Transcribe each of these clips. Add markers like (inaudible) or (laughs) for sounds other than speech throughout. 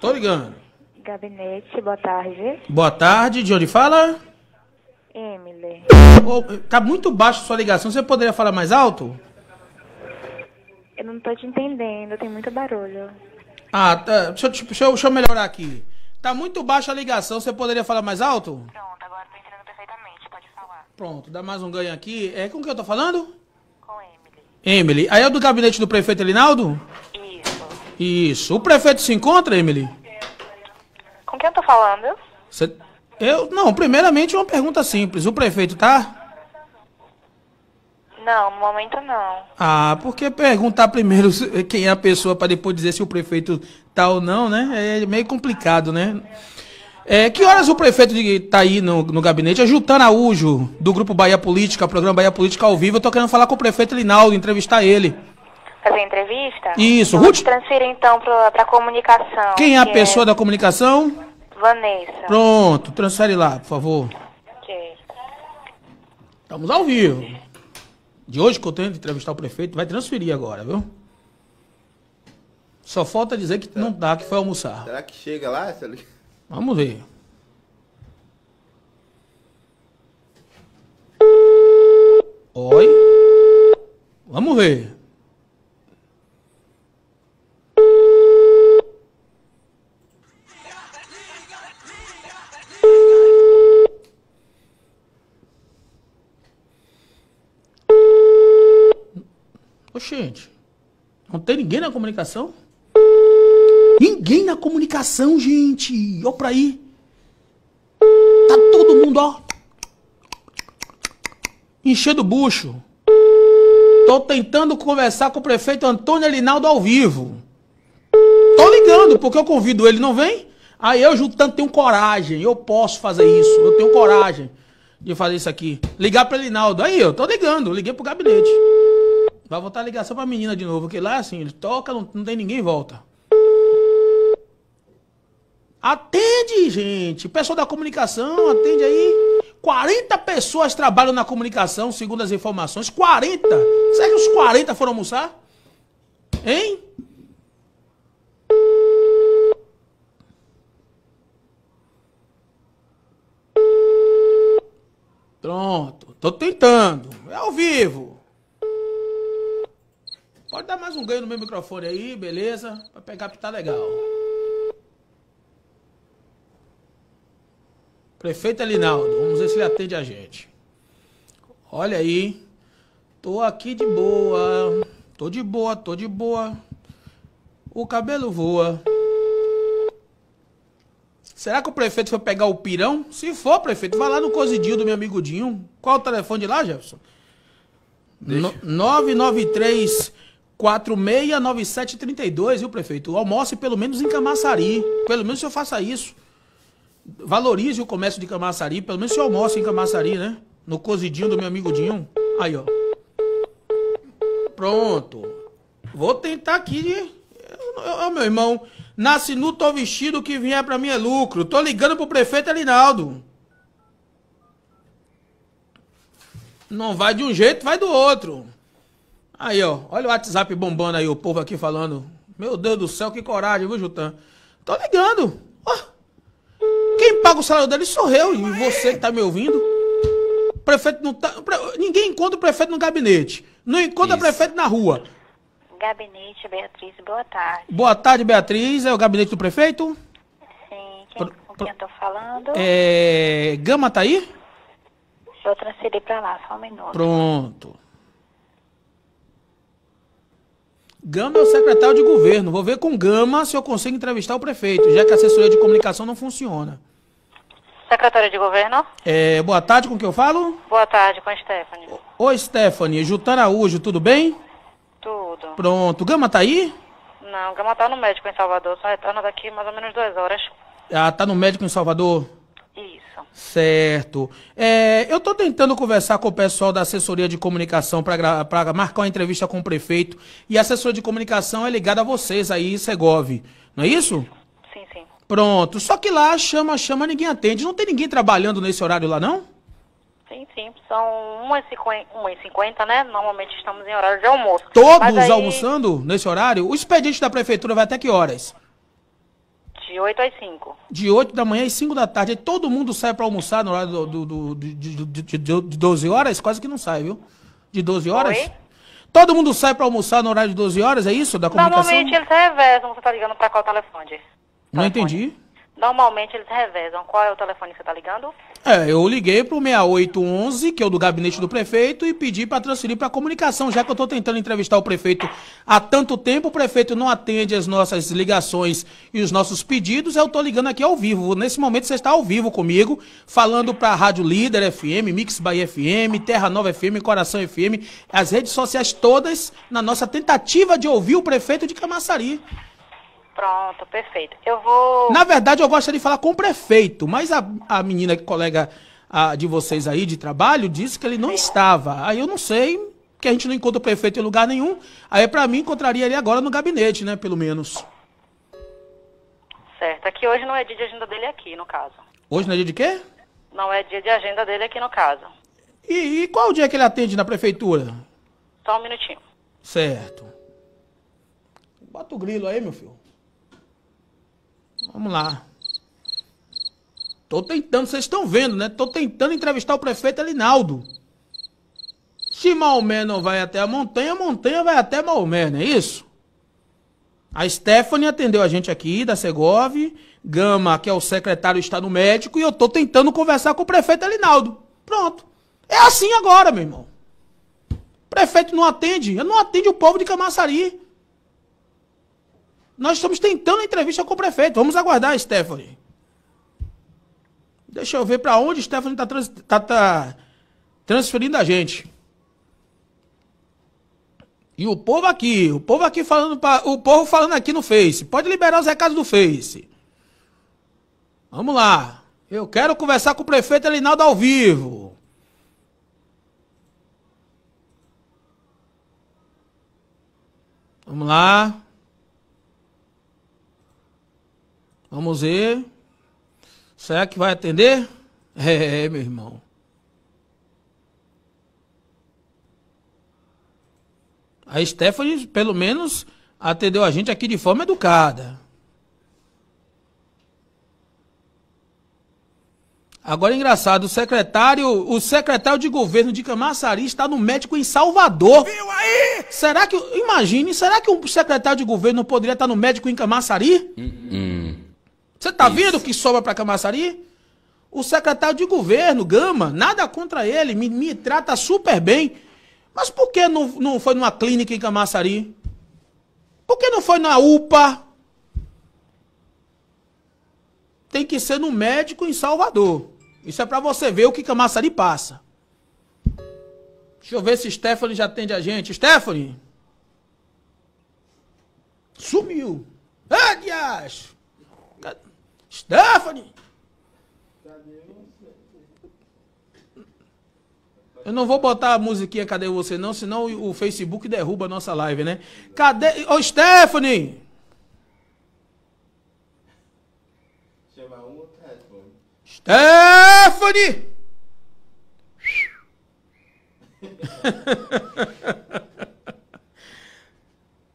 Tô ligando. Gabinete, boa tarde. Boa tarde, de onde fala? Emily. Oh, tá muito baixo sua ligação, você poderia falar mais alto? Eu não tô te entendendo, tem muito barulho. Ah, tá, deixa, eu, deixa, deixa eu melhorar aqui. Tá muito baixa a ligação, você poderia falar mais alto? Pronto, agora tô entendendo perfeitamente, pode falar. Pronto, dá mais um ganho aqui. É com quem eu tô falando? Com Emily. Emily, aí é do gabinete do prefeito Elinaldo? Isso. O prefeito se encontra, Emily? Com quem eu tô falando? Cê... Eu. Não, primeiramente uma pergunta simples. O prefeito tá? Não, no momento não. Ah, porque perguntar primeiro (laughs) quem é a pessoa para depois dizer se o prefeito tá ou não, né? É meio complicado, né? É, que horas o prefeito está aí no, no gabinete? É Jutan Araújo, do Grupo Bahia Política, programa Bahia Política ao vivo. Eu estou querendo falar com o prefeito Linaldo, entrevistar ele fazer entrevista? Isso, Vou Ruth. transferir então para comunicação. Quem é a é pessoa é... da comunicação? Vanessa. Pronto, transfere lá, por favor. Ok. Estamos ao vivo. De hoje que eu tenho de entrevistar o prefeito, vai transferir agora, viu? Só falta dizer que não dá, que foi almoçar. Será que chega lá? Vamos ver. Oi? Vamos ver. gente? Não tem ninguém na comunicação? Ninguém na comunicação, gente. Olha pra aí. Tá todo mundo, ó. Enchendo o bucho. Tô tentando conversar com o prefeito Antônio Elinaldo ao vivo. Tô ligando, porque eu convido ele, não vem? Aí eu, juntando tenho coragem. Eu posso fazer isso. Eu tenho coragem de fazer isso aqui. Ligar pra Elinaldo. Aí eu tô ligando. Liguei pro gabinete. Vai voltar a ligação pra menina de novo, porque lá assim, ele toca, não, não tem ninguém volta. Atende, gente. Pessoal da comunicação, atende aí. 40 pessoas trabalham na comunicação, segundo as informações. 40? Será que os 40 foram almoçar? Hein? Pronto, tô tentando. É ao vivo. Pode dar mais um ganho no meu microfone aí, beleza? Pra pegar que tá legal. Prefeito Linaldo, vamos ver se ele atende a gente. Olha aí. Tô aqui de boa. Tô de boa, tô de boa. O cabelo voa. Será que o prefeito foi pegar o pirão? Se for, prefeito, vai lá no cozidinho do meu amigo Dinho. Qual o telefone de lá, Jefferson? No, 993 469732, viu, prefeito? Almoce pelo menos em Camaçari. Pelo menos o senhor faça isso. Valorize o comércio de Camaçari. Pelo menos o senhor almoce em Camaçari, né? No cozidinho do meu amigo Dinho. Aí, ó. Pronto. Vou tentar aqui. Ô, meu irmão. Nasce nu, tô vestido, que vier pra mim é lucro. Tô ligando pro prefeito Arinaldo. Não vai de um jeito, vai do outro. Aí, ó, olha o WhatsApp bombando aí, o povo aqui falando. Meu Deus do céu, que coragem, viu, Jutan? Tô ligando. Ó. Quem paga o salário dele sou eu, e você que tá me ouvindo. O prefeito não tá. Ninguém encontra o prefeito no gabinete. Não encontra o prefeito na rua. Gabinete, Beatriz, boa tarde. Boa tarde, Beatriz. É o gabinete do prefeito? Sim, quem, pro, com quem eu tô falando? É. Gama tá aí? Eu transferir pra lá, só um minuto. Pronto. Gama é o secretário de governo. Vou ver com Gama se eu consigo entrevistar o prefeito, já que a assessoria de comunicação não funciona. Secretária de Governo. É, boa tarde, com quem eu falo? Boa tarde, com a Stephanie. Oi, Stephanie. Araújo, tudo bem? Tudo. Pronto. Gama tá aí? Não, Gama tá no médico em Salvador. Só retorna daqui mais ou menos duas horas. Ah, tá no médico em Salvador? Certo. É, eu estou tentando conversar com o pessoal da assessoria de comunicação para marcar uma entrevista com o prefeito. E a assessoria de comunicação é ligada a vocês aí, Segov. Não é isso? Sim, sim. Pronto. Só que lá chama, chama, ninguém atende. Não tem ninguém trabalhando nesse horário lá, não? Sim, sim. São 1h50, né? Normalmente estamos em horário de almoço. Todos aí... almoçando nesse horário? O expediente da prefeitura vai até que horas? De 8 às 5. De 8 da manhã às 5 da tarde. Aí todo mundo sai para almoçar no horário do, do, do, de, de, de, 12 horas? Quase que não sai, viu? De 12 horas? Oi? Todo mundo sai para almoçar no horário de 12 horas, é isso? Da comunicação? Normalmente eles tá reversam, você tá ligando para qual telefone? Não entendi. Normalmente eles revezam. Qual é o telefone que você está ligando? É, eu liguei para o 6811, que é o do gabinete do prefeito, e pedi para transferir para a comunicação, já que eu estou tentando entrevistar o prefeito há tanto tempo, o prefeito não atende as nossas ligações e os nossos pedidos, eu estou ligando aqui ao vivo. Nesse momento você está ao vivo comigo, falando para a Rádio Líder FM, Mix Bahia FM, Terra Nova FM, Coração FM, as redes sociais todas, na nossa tentativa de ouvir o prefeito de Camaçari. Pronto, perfeito. Eu vou. Na verdade, eu gostaria de falar com o prefeito, mas a, a menina, colega a, de vocês aí de trabalho, disse que ele não Sim. estava. Aí eu não sei, que a gente não encontra o prefeito em lugar nenhum. Aí, para mim, encontraria ele agora no gabinete, né? Pelo menos. Certo. que hoje não é dia de agenda dele aqui, no caso. Hoje não é dia de quê? Não é dia de agenda dele aqui, no caso. E, e qual o dia que ele atende na prefeitura? Só um minutinho. Certo. Bota o grilo aí, meu filho. Vamos lá. Tô tentando, vocês estão vendo, né? Tô tentando entrevistar o prefeito Elinaldo. Se Maomé não vai até a montanha, a montanha vai até Maomé, não é isso? A Stephanie atendeu a gente aqui da Segov, Gama, que é o secretário, está no médico, e eu tô tentando conversar com o prefeito Elinaldo. Pronto. É assim agora, meu irmão. O prefeito não atende, não atende o povo de Camaçari. Nós estamos tentando a entrevista com o prefeito. Vamos aguardar, Stephanie. Deixa eu ver para onde Stephanie está trans, tá, tá transferindo a gente. E o povo aqui, o povo aqui falando, pra, o povo falando aqui no Face. Pode liberar os recados do Face. Vamos lá. Eu quero conversar com o prefeito Elinaldo ao vivo. Vamos lá. Vamos ver. Será que vai atender? (laughs) É, é, meu irmão. A Stephanie, pelo menos, atendeu a gente aqui de forma educada. Agora engraçado, o secretário, o secretário de governo de Camaçari está no médico em Salvador. Viu aí? Será que, imagine, será que um secretário de governo poderia estar no médico em Camaçari? Uh você tá Isso. vendo o que sobra para Camaçari? O secretário de governo, Gama, nada contra ele, me, me trata super bem. Mas por que não, não foi numa clínica em Camaçari? Por que não foi na UPA? Tem que ser no médico em Salvador. Isso é para você ver o que Camaçari passa. Deixa eu ver se Stephanie já atende a gente. Stephanie? Sumiu. Ah, diacho! Stephanie! Eu não vou botar a musiquinha Cadê Você não, senão o Facebook derruba a nossa live, né? Cadê... Ô, Stephanie! Chamar um telefone. Stephanie! (laughs)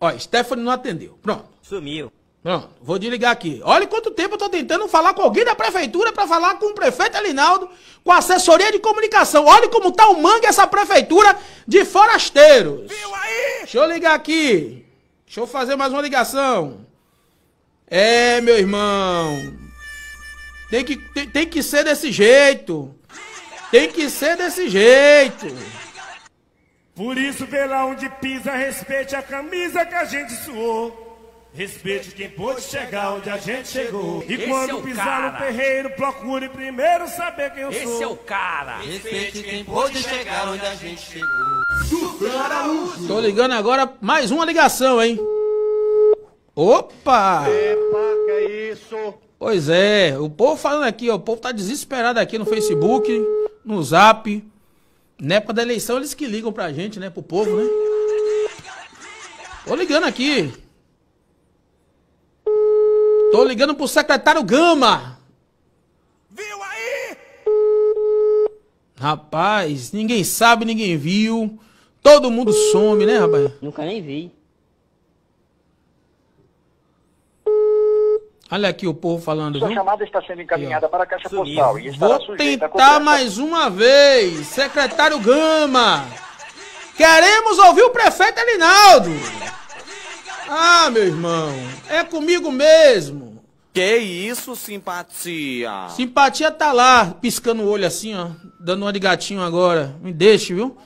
Ó, Stephanie não atendeu. Pronto. Sumiu. Pronto, vou desligar aqui. Olha quanto tempo eu estou tentando falar com alguém da prefeitura para falar com o prefeito Alinaldo, com a assessoria de comunicação. Olha como tá o mangue essa prefeitura de forasteiros. Viu aí? Deixa eu ligar aqui. Deixa eu fazer mais uma ligação. É, meu irmão. Tem que, tem, tem que ser desse jeito. Tem que ser desse jeito. Por isso, vê lá onde pisa, respeite a camisa que a gente suou. Respeite quem pôde chegar onde a gente chegou. E quando é pisar cara. no terreiro, procure primeiro saber quem eu Esse sou. Esse é o cara. Respeite quem pôde chegar onde a gente chegou. Tô ligando agora mais uma ligação, hein? Opa! Epa, que é isso? Pois é, o povo falando aqui, ó, o povo tá desesperado aqui no Facebook, no Zap. né? Para da eleição eles que ligam pra gente, né? Pro povo, né? Tô ligando aqui. Tô ligando pro secretário Gama. Viu aí? Rapaz, ninguém sabe, ninguém viu. Todo mundo some, né, rapaz? Nunca nem vi. Olha aqui o povo falando. Sua chamada está sendo encaminhada para a caixa postal e estará Vou tentar mais uma vez, secretário Gama. Queremos ouvir o prefeito Elinaldo. Ah, meu irmão, é comigo mesmo. Que isso, simpatia? Simpatia tá lá, piscando o olho assim, ó. Dando uma de gatinho agora. Me deixe, viu?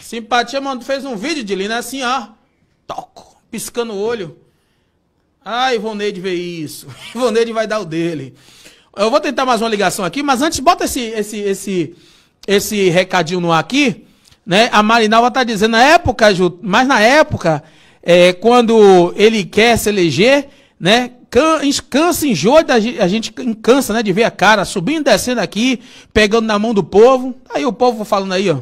Simpatia, mano, fez um vídeo de Lina né? assim, ó. Toco, piscando o olho. Ah, Ivoneide vê isso. Ivoneide (laughs) vai dar o dele. Eu vou tentar mais uma ligação aqui, mas antes bota esse esse esse esse recadinho no ar aqui, né? A Marinalva tá dizendo na época, mas na época, é, quando ele quer se eleger, né? cansa, enjoa, a gente cansa, né, de ver a cara subindo, descendo aqui, pegando na mão do povo. Aí o povo falando aí, ó.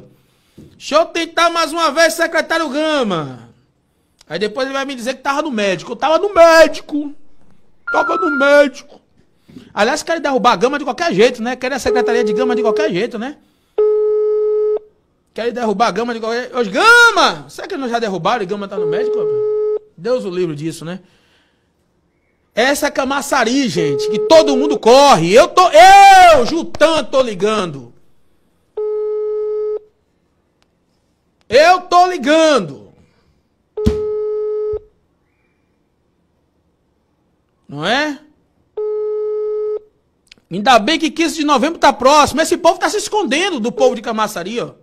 Deixa eu tentar mais uma vez, secretário Gama. Aí depois ele vai me dizer que tava no médico. Eu tava no médico. Tava no médico. Aliás, querem derrubar a Gama de qualquer jeito, né? Querem a secretaria de Gama de qualquer jeito, né? Querem derrubar a Gama de qualquer jeito. Gama! Será que não já derrubaram e Gama tá no médico? Deus o livre disso, né? Essa é camaçari, gente, que todo mundo corre. Eu tô. Eu, Jutan, tô ligando. Eu tô ligando. Não é? Ainda bem que 15 de novembro tá próximo. Esse povo tá se escondendo do povo de Camaçari, ó.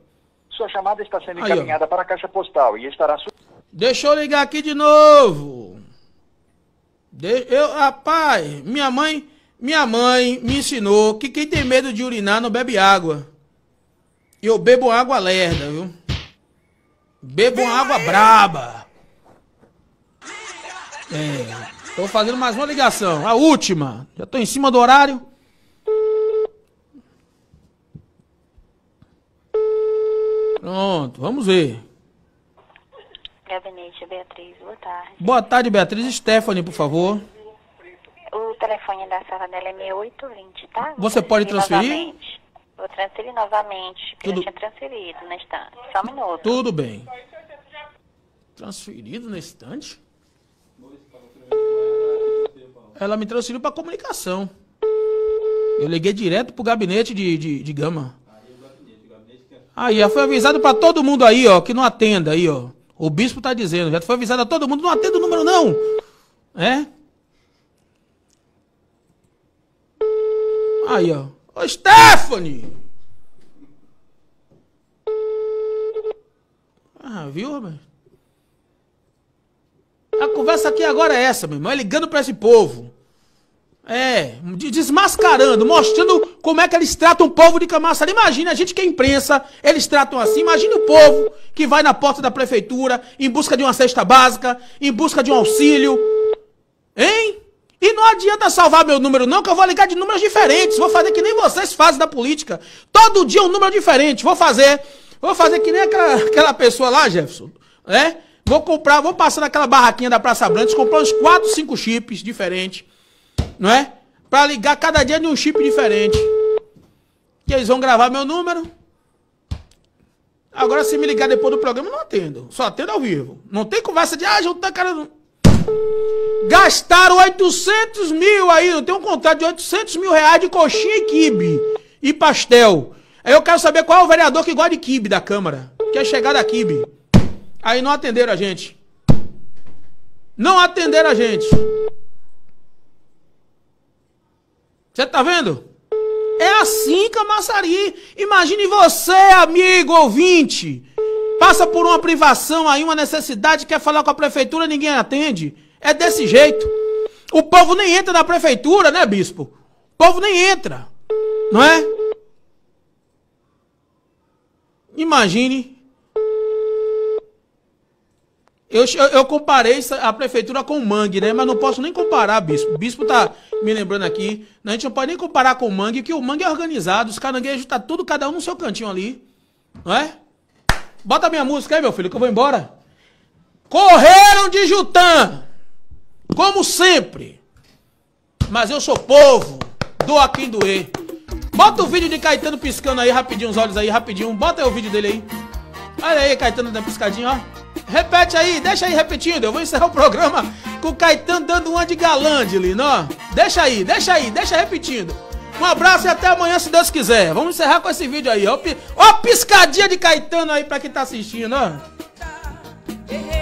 Sua chamada está sendo encaminhada Aí, para a caixa postal e estará. Deixa eu ligar aqui de novo. Eu, rapaz, minha mãe, minha mãe me ensinou que quem tem medo de urinar não bebe água. Eu bebo água lerda, viu? Bebo água braba. É, tô fazendo mais uma ligação, a última. Já tô em cima do horário. Pronto, vamos ver. Gabinete Beatriz, boa tarde. Boa tarde, Beatriz. Stephanie, por favor. O telefone da sala dela é 6820, tá? Você pode transferir? Novamente. Vou transferir novamente, porque Tudo... eu tinha transferido na estante. Só um minuto. Tudo bem. Transferido na estante? Ela me transferiu para comunicação. Eu liguei direto pro gabinete de, de, de gama. Aí, foi avisado para todo mundo aí, ó, que não atenda aí, ó. O bispo está dizendo, já foi avisado a todo mundo, não atenda o número não. É? Aí, ó. Ô, Stephanie! Ah, viu, rapaz? A conversa aqui agora é essa, meu irmão. É ligando para esse povo. É, desmascarando, mostrando como é que eles tratam o povo de Camaçari. Imagina, a gente que é imprensa, eles tratam assim. Imagina o povo que vai na porta da prefeitura em busca de uma cesta básica, em busca de um auxílio. Hein? E não adianta salvar meu número, não, que eu vou ligar de números diferentes. Vou fazer que nem vocês fazem da política. Todo dia um número diferente. Vou fazer. Vou fazer que nem aquela, aquela pessoa lá, Jefferson. Né? Vou comprar, vou passar naquela barraquinha da Praça Brandes, comprar uns 4, 5 chips diferentes. Não é? Pra ligar cada dia de um chip diferente. Que eles vão gravar meu número. Agora, se me ligar depois do programa, não atendo. Só atendo ao vivo. Não tem conversa de, ah, juntar tá, cara. Não. Gastaram 800 mil aí. não tem um contrato de 800 mil reais de coxinha e quibe. E pastel. Aí eu quero saber qual é o vereador que gosta de quibe da Câmara. Quer é chegar da quibe. Aí não atenderam a gente. Não atenderam a gente. Você tá vendo? É assim, Camaçari. Imagine você, amigo ouvinte. Passa por uma privação aí, uma necessidade, quer falar com a prefeitura, ninguém atende. É desse jeito. O povo nem entra na prefeitura, né, bispo? O povo nem entra. Não é? Imagine eu, eu, comparei a prefeitura com o Mangue, né? Mas não posso nem comparar, Bispo. O Bispo tá me lembrando aqui. Né? A gente não pode nem comparar com o Mangue, que o Mangue é organizado. Os caranguejos tá tudo, cada um no seu cantinho ali. Não é? Bota minha música aí, meu filho, que eu vou embora. Correram de Jutã. Como sempre. Mas eu sou povo. Doa quem doer. Bota o vídeo de Caetano piscando aí, rapidinho, os olhos aí, rapidinho. Bota aí o vídeo dele aí. Olha aí, Caetano dando piscadinha, ó. Repete aí, deixa aí repetindo. Eu vou encerrar o programa com o Caetano dando uma de galã de Linó. Deixa aí, deixa aí, deixa repetindo. Um abraço e até amanhã, se Deus quiser. Vamos encerrar com esse vídeo aí. Ó, ó piscadinha de Caetano aí pra quem tá assistindo, ó.